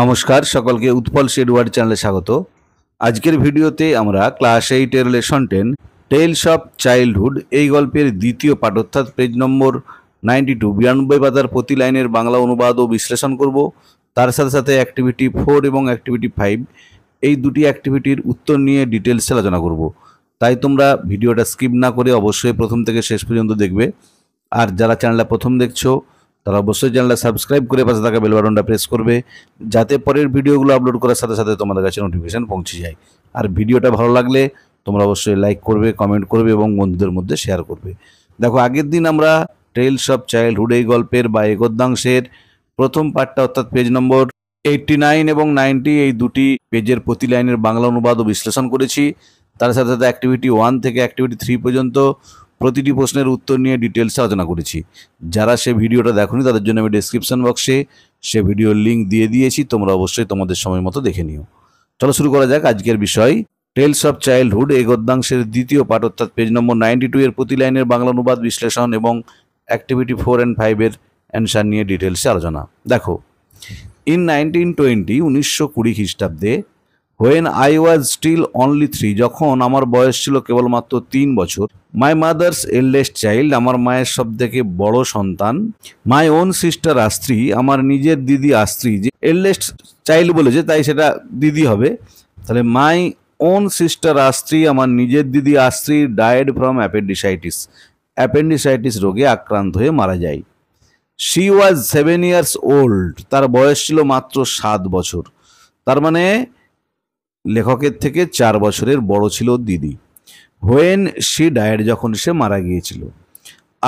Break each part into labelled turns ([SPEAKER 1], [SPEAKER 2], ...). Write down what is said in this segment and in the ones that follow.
[SPEAKER 1] নমস্কার সকলকে উৎপল শেডওয়ার্ড চ্যানেলে স্বাগত আজকের ভিডিওতে আমরা ক্লাস এইটের lesson ten tales of childhood এই গল্পের দ্বিতীয় পাঠ অর্থাৎ পেজ নম্বর নাইনটি টু বিরানব্বই পাতার প্রতি লাইনের বাংলা অনুবাদ ও বিশ্লেষণ করব তার সাথে সাথে অ্যাক্টিভিটি ফোর এবং অ্যাক্টিভিটি ফাইভ এই দুটি অ্যাক্টিভিটির উত্তর নিয়ে ডিটেলস আলোচনা করব তাই তোমরা ভিডিওটা স্কিপ না করে অবশ্যই প্রথম থেকে শেষ পর্যন্ত দেখবে আর যারা চ্যানেলটা প্রথম দেখছো তারা অবশ্যই চ্যানেলটা সাবস্ক্রাইব করে পাশে থাকা বেলবাটনটা প্রেস করবে যাতে পরের ভিডিওগুলো আপলোড করার সাথে সাথে তোমাদের কাছে নোটিফিকেশান পৌঁছে যায় আর ভিডিওটা ভালো লাগলে তোমরা অবশ্যই লাইক করবে কমেন্ট করবে এবং বন্ধুদের মধ্যে শেয়ার করবে দেখো আগের দিন আমরা টেলস অফ চাইল্ডহুড এই গল্পের বা গদ্যাংশের প্রথম পার্টটা অর্থাৎ পেজ নম্বর এইটটি নাইন এবং নাইনটি এই দুটি পেজের প্রতি লাইনের বাংলা অনুবাদ ও বিশ্লেষণ করেছি তার সাথে সাথে অ্যাক্টিভিটি ওয়ান থেকে অ্যাক্টিভিটি থ্রি পর্যন্ত প্রতিটি প্রশ্নের উত্তর নিয়ে ডিটেলসে আলোচনা করেছি যারা সে ভিডিওটা দেখনি তাদের জন্য আমি ডিসক্রিপশান বক্সে সে ভিডিওর লিঙ্ক দিয়ে দিয়েছি তোমরা অবশ্যই তোমাদের সময় মতো দেখে নিও চলো শুরু করা যাক আজকের বিষয় টেলস অফ চাইল্ডহুড এই গদ্যাংশের দ্বিতীয় পাঠ অর্থাৎ পেজ নম্বর নাইনটি টু এর প্রতি লাইনের বাংলা অনুবাদ বিশ্লেষণ এবং অ্যাক্টিভিটি ফোর অ্যান্ড ফাইভের অ্যান্সার নিয়ে ডিটেলসে আলোচনা দেখো ইন নাইনটিন টোয়েন্টি উনিশশো কুড়ি খ্রিস্টাব্দে when I was still only three যখন আমার বয়স ছিল কেবলমাত্র তিন বছর মাই মাদার্স এল্ডেস্ট চাইল্ড আমার মায়ের সব থেকে বড় সন্তান মাই ওন সিস্টার আস্ত্রী আমার নিজের দিদি আস্ত্রী যে এল্ডেস্ট চাইল্ড বলেছে তাই সেটা দিদি হবে তাহলে মাই ওন সিস্টার আস্ত্রী আমার নিজের দিদি Astrid died from appendicitis appendicitis রোগে আক্রান্ত হয়ে মারা যায় she was seven years old তার বয়স ছিল মাত্র সাত বছর তার মানে লেখকের থেকে চার বছরের বড় ছিল দিদি হোয়েন শি ডায়ের যখন সে মারা গিয়েছিল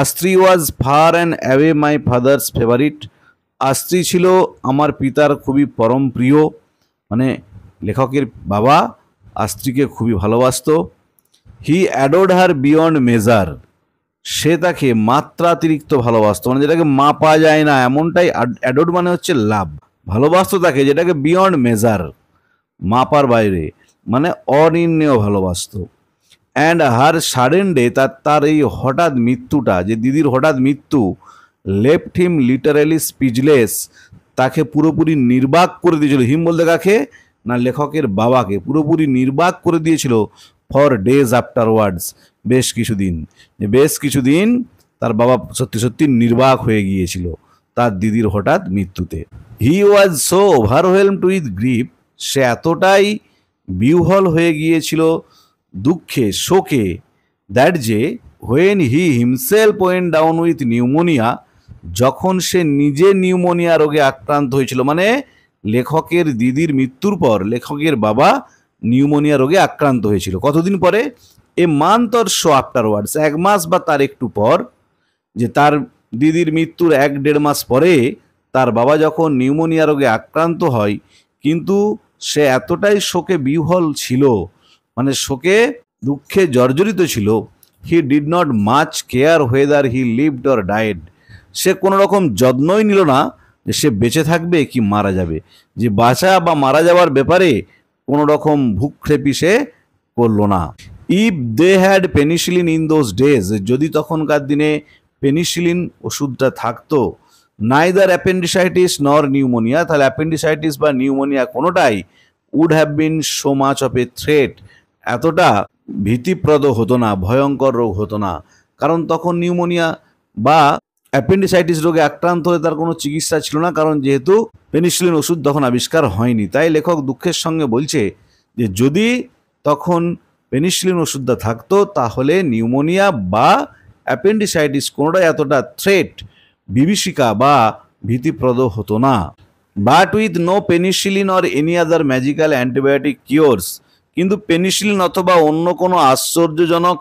[SPEAKER 1] Astrid was far and away my father's favourite Astrid ছিল আমার পিতার খুবই পরম প্রিয় মানে লেখকের বাবা আস্ত্রিকে খুবই ভালোবাসত হি অ্যাডোড হার বিয়ন্ড মেজার সে তাকে মাত্রাতিরিক্ত ভালোবাসত মানে যেটাকে মাপা যায় না এমনটাই অ্যাডোড মানে হচ্ছে লাভ ভালোবাসত তাকে যেটাকে বিয়ন্ড মেজার মাপার বাইরে মানে অনির্ণেয় ভালোবাসত অ্যান্ড হার সাডেন ডে তার তার এই হঠাৎ মৃত্যুটা যে দিদির হঠাৎ মৃত্যু লেফট হিম লিটারেলি স্পিচলেস তাকে পুরোপুরি নির্বাক করে দিয়েছিল হিম বলতে কাকে না লেখকের বাবাকে পুরোপুরি নির্বাক করে দিয়েছিল ফর ডেজ আফটার ওয়ার্ডস বেশ কিছুদিন বেশ কিছুদিন তার বাবা সত্যি সত্যি নির্বাক হয়ে গিয়েছিল তার দিদির হঠাৎ মৃত্যুতে he was so overwhelmed to with grief সে এতটাই বিহ্বল হয়ে গিয়েছিল দুঃখে শোকে দ্যাট যে when he himself point down with pneumonia যখন সে নিজে নিউমোনিয়া রোগে আক্রান্ত হয়েছিল মানে লেখকের দিদির মৃত্যুর পর লেখকের বাবা নিউমোনিয়া রোগে আক্রান্ত হয়েছিল কতদিন পরে এ মান্তর শো আফটার ওয়ার্ডস এক মাস বা তার একটু পর যে তার দিদির মৃত্যুর এক দেড় মাস পরে তার বাবা যখন নিউমোনিয়া রোগে আক্রান্ত হয় কিন্তু সে এতটাই শোকে বিহল ছিল মানে শোকে দুঃখে জর্জরিত ছিল he did not much care whether he lived or died সে কোনো রকম যত্নই নিল না যে সে বেঁচে থাকবে কি মারা যাবে যে বাঁচা বা মারা যাওয়ার ব্যাপারে কোনো রকম ভুক্ষেপি সে করল না if they had penicillin in those days যদি তখনকার দিনে পেনিসিলিন ওষুধটা থাকতো নাইদার অ্যাপেন্ডিসাইটিস নর নিউমোনিয়া তাহলে অ্যাপেন্ডিসাইটিস বা নিউমোনিয়া কোনোটাই would have been so much of a threat এতটা ভীতিপ্রদ হতো না ভয়ঙ্কর রোগ হতো না কারণ তখন নিউমোনিয়া বা অ্যাপেন্ডিসাইটিস রোগে আক্রান্ত হয়ে তার কোনো চিকিৎসা ছিল না কারণ যেহেতু পেনিসিলিন ওষুধ তখন আবিষ্কার হয়নি তাই লেখক দুঃখের সঙ্গে বলছে যে যদি তখন পেনিসিলিন ওষুধটা থাকতো তাহলে নিউমোনিয়া বা অ্যাপেন্ডিসাইটিস কোনোটাই এতটা থ্রেট বিভীষিকা বা ভীতিপ্রদ হতো না but with no penicillin or any other magical antibiotic cures কিন্তু পেনিসিলিন অথবা অন্য কোনো আশ্চর্যজনক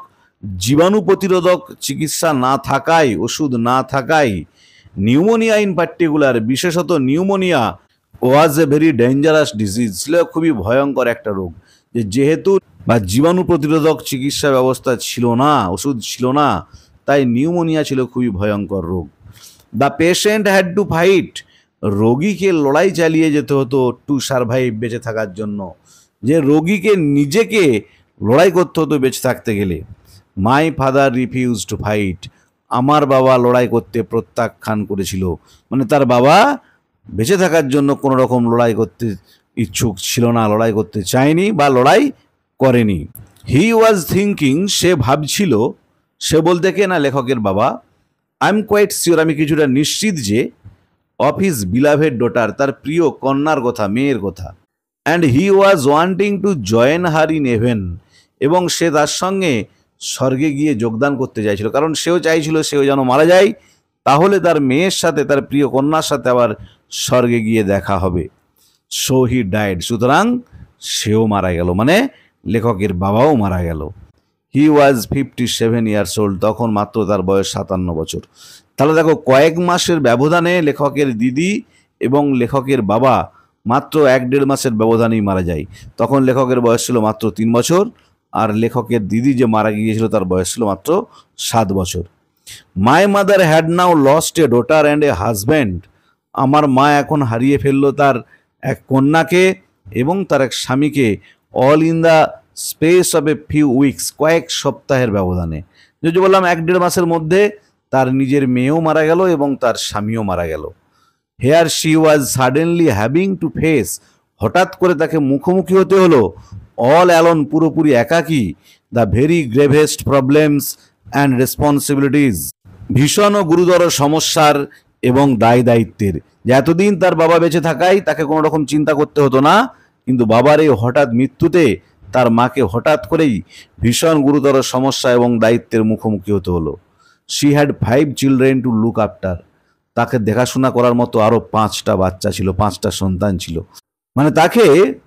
[SPEAKER 1] জীবাণু প্রতিরোধক চিকিৎসা না থাকায় ওষুধ না থাকায় নিউমোনিয়া ইন পার্টিকুলার বিশেষত pneumonia was a very dangerous disease ছিল খুবই ভয়ঙ্কর একটা রোগ যে যেহেতু বা জীবাণু প্রতিরোধক চিকিৎসা ব্যবস্থা ছিল না ওষুধ ছিল না তাই নিউমোনিয়া ছিল খুবই ভয়ঙ্কর রোগ the patient had to fight রোগীকে লড়াই চালিয়ে যেতে হতো টু সারভাইভ বেঁচে থাকার জন্য যে রোগীকে নিজেকে লড়াই করতে হতো বেঁচে থাকতে গেলে my father refuse to fight আমার বাবা লড়াই করতে প্রত্যাখ্যান করেছিল মানে তার বাবা বেঁচে থাকার জন্য কোনো রকম লড়াই করতে ইচ্ছুক ছিল না লড়াই করতে চায়নি বা লড়াই করেনি হি ওয়াজ থিঙ্কিং সে ভাবছিল সে বলতে কে না লেখকের বাবা আই এম কোয়াইট শিওর আমি কিছুটা নিশ্চিত যে অফিস বিলাভের ডোটার তার প্রিয় কন্যার কথা মেয়ের কথা and he was wanting to join her in heaven এবং সে তার সঙ্গে স্বর্গে গিয়ে যোগদান করতে চাইছিল কারণ সেও চাইছিল সেও যেন মারা যায় তাহলে তার মেয়ের সাথে তার প্রিয় কন্যার সাথে আবার স্বর্গে গিয়ে দেখা হবে সো হি ডায়েড সুতরাং সেও মারা গেল মানে লেখকের বাবাও মারা গেল he was fifty seven years old তখন মাত্র তার বয়স সাতান্ন বছর তাহলে দেখো কয়েক মাসের ব্যবধানে লেখকের দিদি এবং লেখকের বাবা মাত্র এক দেড় মাসের ব্যবধানেই মারা যায় তখন লেখকের বয়স ছিল মাত্র তিন বছর আর লেখকের দিদি যে মারা গিয়েছিল তার বয়স ছিল মাত্র সাত বছর my mother had now lost a daughter and a husband আমার মা এখন হারিয়ে ফেললো তার এক কন্যাকে এবং তার এক স্বামীকে all in the space of a few weeks কয়েক সপ্তাহের ব্যবধানে যদি বললাম এক দেড় মাসের মধ্যে তার নিজের মেয়েও মারা গেল এবং তার স্বামীও মারা গেল here she was suddenly having to face হঠাৎ করে তাকে মুখোমুখি হতে হলো অল অ্যালন পুরোপুরি একাকি the very gravest problems and responsibilities ভীষণ ও গুরুতর সমস্যার এবং দায় দায়িত্বের যে এতদিন তার বাবা বেঁচে থাকায় তাকে কোনো রকম চিন্তা করতে হতো না কিন্তু বাবার এই হঠাৎ মৃত্যুতে তার মাকে হঠাৎ করেই ভীষণ গুরুতর সমস্যা এবং দায়িত্বের মুখোমুখি হতে হলো she had five children to look after তাকে দেখাশোনা করার মতো আরও পাঁচটা বাচ্চা ছিল পাঁচটা সন্তান ছিল মানে তাকে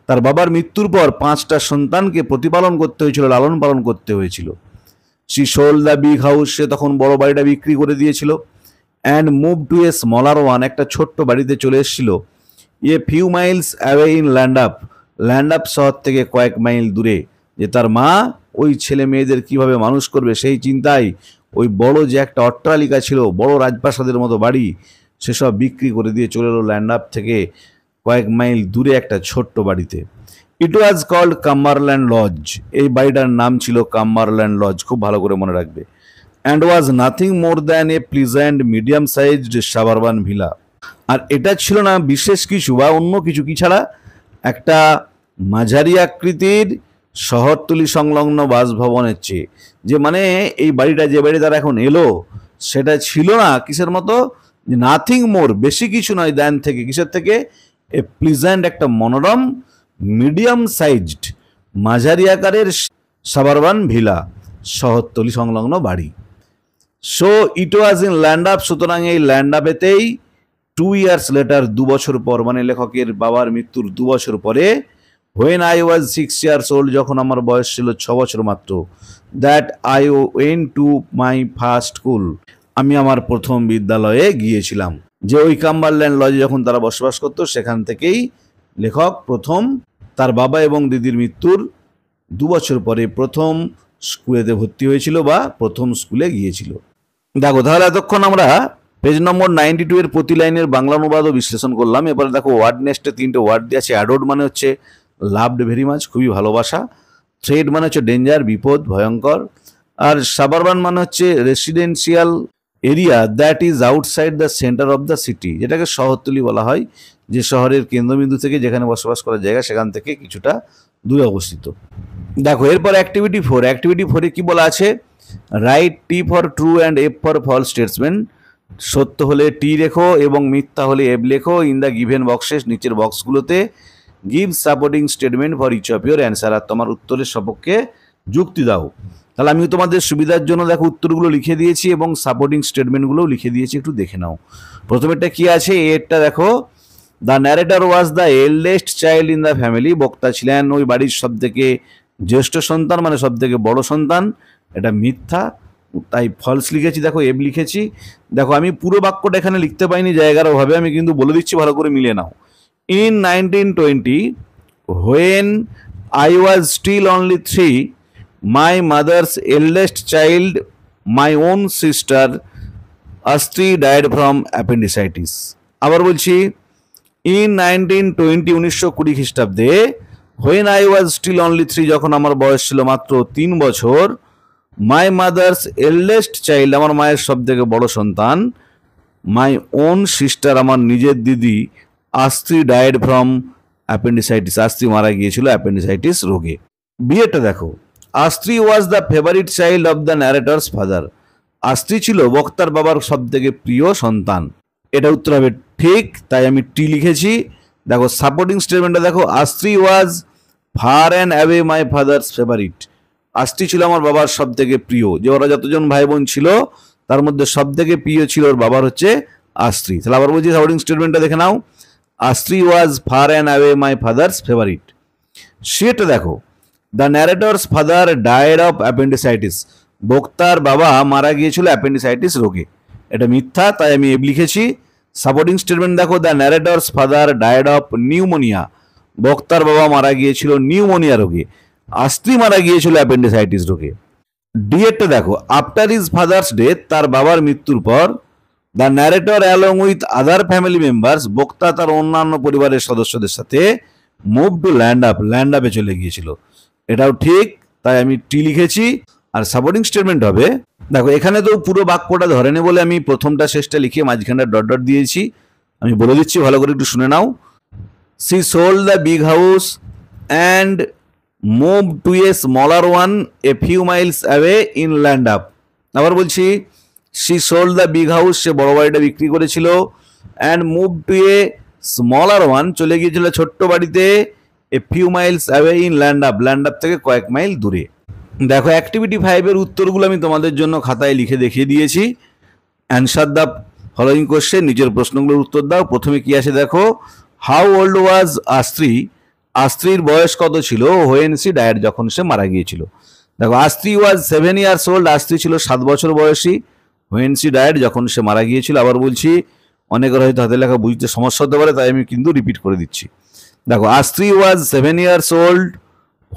[SPEAKER 1] তার বাবার মৃত্যুর পর পাঁচটা সন্তানকে প্রতিপালন করতে হয়েছিল লালন পালন করতে হয়েছিল she sold the big house সে তখন বড় বাড়িটা বিক্রি করে দিয়েছিল and move to a smaller one একটা ছোট্ট বাড়িতে চলে এসেছিল a few miles away in Llandaff Llandaff শহর থেকে কয়েক মাইল দূরে যে তার মা ওই ছেলে মেয়েদের কিভাবে মানুষ করবে সেই চিন্তায় ওই বড় যে একটা অট্টালিকা ছিল বড় রাজপ্রাসাদের মতো বাড়ি সেসব বিক্রি করে দিয়ে চলে এলো ল্যান্ডআপ থেকে কয়েক মাইল দূরে একটা ছোট্ট বাড়িতে it was called Cumberland Lodge এই বাড়িটার নাম ছিল কাম্বারল্যান্ড লজ খুব ভালো করে মনে রাখবে and was nothing more than a pleasant medium sized suburban villa আর এটা ছিল না বিশেষ কিছু বা অন্য কিছু কি ছাড়া একটা মাঝারি আকৃতির শহরতলি সংলগ্ন বাসভবনের চেয়ে যে মানে এই বাড়িটা যে বাড়ি তারা এখন এলো সেটা ছিল না কিসের মতো নাথিং মোর বেশি কিছু নয় দেন থেকে কিসের থেকে এ প্লিজেন্ট একটা মনোরম মিডিয়াম সাইজড মাঝারি আকারের সাবারবান ভিলা শহরতলি সংলগ্ন বাড়ি so it was in Llandaff সুতরাং এই ল্যান্ড আপেতেই টু ইয়ার্স লেটার দু বছর পর মানে লেখকের বাবার মৃত্যুর দু বছর পরে when I was six years old যখন আমার বয়স ছিল ছ বছর মাত্র that I went to my first school আমি আমার প্রথম বিদ্যালয়ে গিয়েছিলাম যে ওই কাম্বারল্যান্ড লজে যখন তারা বসবাস করতো সেখান থেকেই লেখক প্রথম তার বাবা এবং দিদির মৃত্যুর দু বছর পরে প্রথম স্কুলেতে ভর্তি হয়েছিল বা প্রথম স্কুলে গিয়েছিল দেখো তাহলে এতক্ষণ আমরা পেজ নম্বর নাইনটি টু এর প্রতি লাইনের বাংলা অনুবাদও বিশ্লেষণ করলাম এবারে দেখো ওয়ার্ড নেক্সটে তিনটে ওয়ার্ড দিয়ে আছে অ্যাডোড মানে হচ্ছে লাভড ভেরি মাছ খুবই ভালোবাসা থ্রেড মানে হচ্ছে ডেঞ্জার বিপদ ভয়ঙ্কর আর সাবারবান মানে হচ্ছে residential area that is outside the centre of the city যেটাকে শহরতলি বলা হয় যে শহরের কেন্দ্রবিন্দু থেকে যেখানে বসবাস করার জায়গা সেখান থেকে কিছুটা দূরে অবস্থিত দেখো এরপর অ্যাক্টিভিটি ফোর অ্যাক্টিভিটি ফোরে কি বলা আছে right T for true and F for false statement সত্য হলে টি লেখো এবং মিথ্যা হলে এফ লেখো ইন দ্য গিভেন বক্সেস নিচের বক্সগুলোতে give supporting statement for each of your answer আর তোমার উত্তরের সপক্ষে যুক্তি দাও তাহলে আমি তোমাদের সুবিধার জন্য দেখো উত্তরগুলো লিখে দিয়েছি এবং সাপোর্টিং স্টেটমেন্টগুলোও লিখে দিয়েছি একটু দেখে নাও প্রথমেরটা কি আছে এরটা দেখো the narrator was the eldest child in the family বক্তা ছিলেন ওই বাড়ির সব থেকে জ্যেষ্ঠ সন্তান মানে সব থেকে বড় সন্তান এটা মিথ্যা তাই ফলস লিখেছি দেখো এব লিখেছি দেখো আমি পুরো বাক্যটা এখানে লিখতে পাইনি জায়গার অভাবে আমি কিন্তু বলে দিচ্ছি ভালো করে মিলে নাও in nineteen twenty when I was still only three my mother's eldest child my own sister Astrid died from appendicitis আবার বলছি ইন নাইনটিন টোয়েন্টি উনিশশো কুড়ি খ্রিস্টাব্দে when I was still only three যখন আমার বয়স ছিল মাত্র তিন বছর মাই মাদার্স এল্ডেস্ট চাইল্ড আমার মায়ের সব থেকে বড় সন্তান মাই ওন সিস্টার আমার নিজের দিদি Astrid died from appendicitis Astrid মারা গিয়েছিল অ্যাপেন্ডিসাইটিস রোগে বিয়েটা দেখো Astrid was the favourite child of the narrator's father Astrid ছিল বক্তার বাবার সব থেকে প্রিয় সন্তান এটা উত্তর হবে ঠিক তাই আমি টি লিখেছি দেখো সাপোর্টিং স্টেটমেন্টটা দেখো Astrid was far and away my father's favourite আজটি ছিল আমার বাবার সব থেকে প্রিয় যে ওরা যতজন ভাই বোন ছিল তার মধ্যে সব থেকে প্রিয় ছিল ওর বাবার হচ্ছে আস্ত্রি তাহলে আবার বলছি সাপোর্টিং স্টেটমেন্টটা দেখে নাও Astrid was far and away my father's favourite সেটা দেখো the narrator's father died of appendicitis বক্তার বাবা মারা গিয়েছিল অ্যাপেন্ডিসাইটিস রোগে এটা মিথ্যা তাই আমি এব লিখেছি সাপোর্টিং স্টেটমেন্ট দেখো the narrator's father died of pneumonia বক্তার বাবা মারা গিয়েছিল নিউমোনিয়া রোগে আস্তি মারা গিয়েছিল অ্যাপেন্ডিসাইটিস ঢুকে ডিএটটা দেখো আফটার ইজ ফাদার্স ডে তার বাবার মৃত্যুর পর the narrator along with other family members বক্তা তার অন্যান্য পরিবারের সদস্যদের সাথে মুভ টু ল্যান্ড আপ ল্যান্ড আপে চলে গিয়েছিল এটাও ঠিক তাই আমি টি লিখেছি আর সাপোর্টিং স্টেটমেন্ট হবে দেখো এখানে তো পুরো বাক্যটা ধরে নে বলে আমি প্রথমটা শেষটা লিখে মাঝখানটা ডট ডট দিয়েছি আমি বলে দিচ্ছি ভালো করে একটু শুনে নাও she sold the big house and move to a smaller one a few miles away in Llandaff আবার বলছি she sold the big house সে বড় বাড়িটা বিক্রি করেছিল and move to a smaller one চলে গিয়েছিল ছোট্ট বাড়িতে a few miles away in Llandaff Llandaff থেকে কয়েক মাইল দূরে দেখো অ্যাক্টিভিটি ফাইভের উত্তরগুলো আমি তোমাদের জন্য খাতায় লিখে দেখিয়ে দিয়েছি অ্যান্সার দ্য ফলোয়িং কোশ্চেন নিজের প্রশ্নগুলোর উত্তর দাও প্রথমে কি আছে দেখো হাউ ওল্ড ওয়াজ আস্ত্রী আর স্ত্রীর বয়স কত ছিল হোয়েন সি ডায়ার যখন সে মারা গিয়েছিল দেখো Astrid was seven years old স্ত্রী ছিল সাত বছর বয়সী হোয়েন সি ডায়ার যখন সে মারা গিয়েছিল আবার বলছি অনেকের হয়তো হাতে লেখা বুঝতে সমস্যা হতে পারে তাই আমি কিন্তু রিপিট করে দিচ্ছি দেখো Astrid was seven years old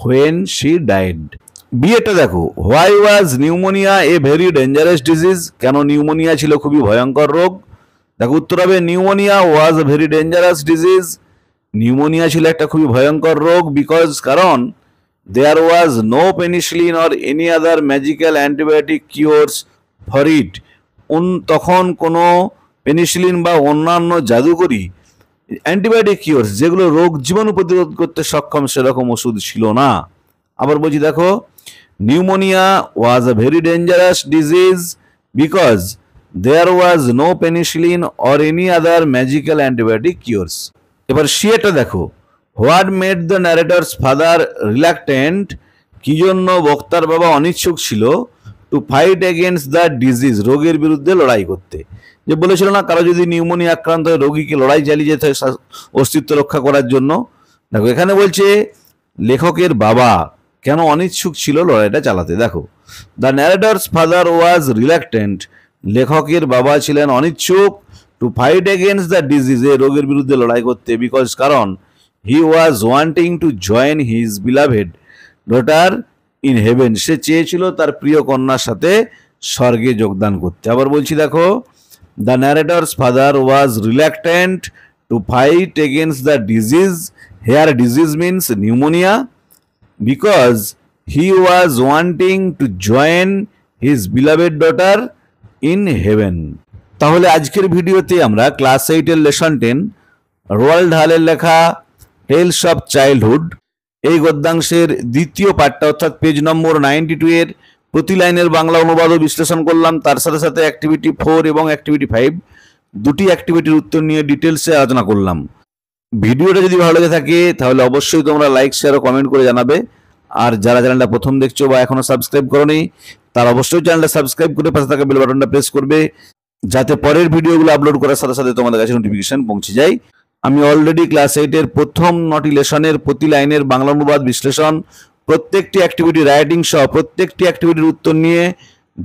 [SPEAKER 1] when she died বিয়েটা দেখো why was pneumonia a very dangerous disease কেন নিউমোনিয়া ছিল খুবই ভয়ঙ্কর রোগ দেখো উত্তর হবে pneumonia was very dangerous disease pneumonia ছিল একটা খুবই ভয়ঙ্কর রোগ বিকজ কারণ there was no penicillin or any other magical antibiotic cures for it তখন কোনো পেনিসিলিন বা অন্যান্য জাদুকরি অ্যান্টিবায়োটিক কিওরস যেগুলো রোগ জীবাণু প্রতিরোধ করতে সক্ষম সেরকম ওষুধ ছিল না আবার বলছি দেখো pneumonia was a very dangerous disease because there was no penicillin or any other magical antibiotic cures এবার সিএটা দেখো what made the narrator's father reluctant কি জন্য বক্তার বাবা অনিচ্ছুক ছিল to fight against the disease রোগের বিরুদ্ধে লড়াই করতে যে বলেছিল না কারো যদি নিউমোনিয়া আক্রান্ত হয় রোগীকে লড়াই চালিয়ে যেতে হয় অস্তিত্ব রক্ষা করার জন্য দেখো এখানে বলছে লেখকের বাবা কেন অনিচ্ছুক ছিল লড়াইটা চালাতে দেখো the narrator's father was reluctant লেখকের বাবা ছিলেন অনিচ্ছুক to fight against the disease এ রোগের বিরুদ্ধে লড়াই করতে বিকজ কারণ he was wanting to join his beloved daughter in heaven সে চেয়েছিল তার প্রিয় কন্যার সাথে স্বর্গে যোগদান করতে আবার বলছি দেখো the narrator's father was reluctant to fight against the disease here disease means pneumonia because he was wanting to join his beloved daughter in heaven তাহলে আজকের ভিডিওতে আমরা ক্লাস এইটের লেসন টেন রোয়াল ঢালের লেখা টেলস অফ চাইল্ডহুড এই গদ্যাংশের দ্বিতীয় পার্টটা অর্থাৎ পেজ নম্বর নাইনটি টু এর প্রতি লাইনের বাংলা অনুবাদও বিশ্লেষণ করলাম তার সাথে সাথে অ্যাক্টিভিটি ফোর এবং অ্যাক্টিভিটি ফাইভ দুটি অ্যাক্টিভিটির উত্তর নিয়ে ডিটেলসে আলোচনা করলাম ভিডিওটা যদি ভালো লেগে থাকে তাহলে অবশ্যই তোমরা লাইক শেয়ার ও কমেন্ট করে জানাবে আর যারা চ্যানেলটা প্রথম দেখছো বা এখনও সাবস্ক্রাইব নি তার অবশ্যই চ্যানেলটা সাবস্ক্রাইব করে পাশে থাকা বেল বাটনটা প্রেস করবে যাতে পরের ভিডিওগুলো আপলোড করার সাথে সাথে তোমাদের কাছে নোটিফিকেশন পৌঁছে যায় আমি অলরেডি ক্লাস এইটের প্রথম নটি লেশনের প্রতি লাইনের বাংলা অনুবাদ বিশ্লেষণ প্রত্যেকটি অ্যাক্টিভিটি রাইটিং সহ প্রত্যেকটি অ্যাক্টিভিটির উত্তর নিয়ে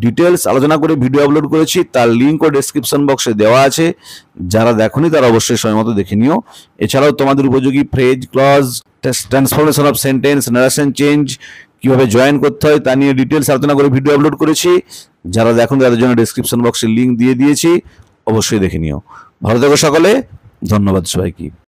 [SPEAKER 1] ডিটেলস আলোচনা করে ভিডিও আপলোড করেছি তার লিঙ্ক ও ডেসক্রিপশন বক্সে দেওয়া আছে যারা দেখনি তারা অবশ্যই সময় মতো দেখে নিও এছাড়াও তোমাদের উপযোগী phrase clause transformation of sentence narration change কিভাবে জয়েন করতে হয় তা নিয়ে ডিটেলস আলোচনা করে ভিডিও আপলোড করেছি যারা দেখুন তাদের জন্য ডিসক্রিপশন বক্সে লিঙ্ক দিয়ে দিয়েছি অবশ্যই দেখে নিও ভালো থেকো সকলে ধন্যবাদ সবাইকে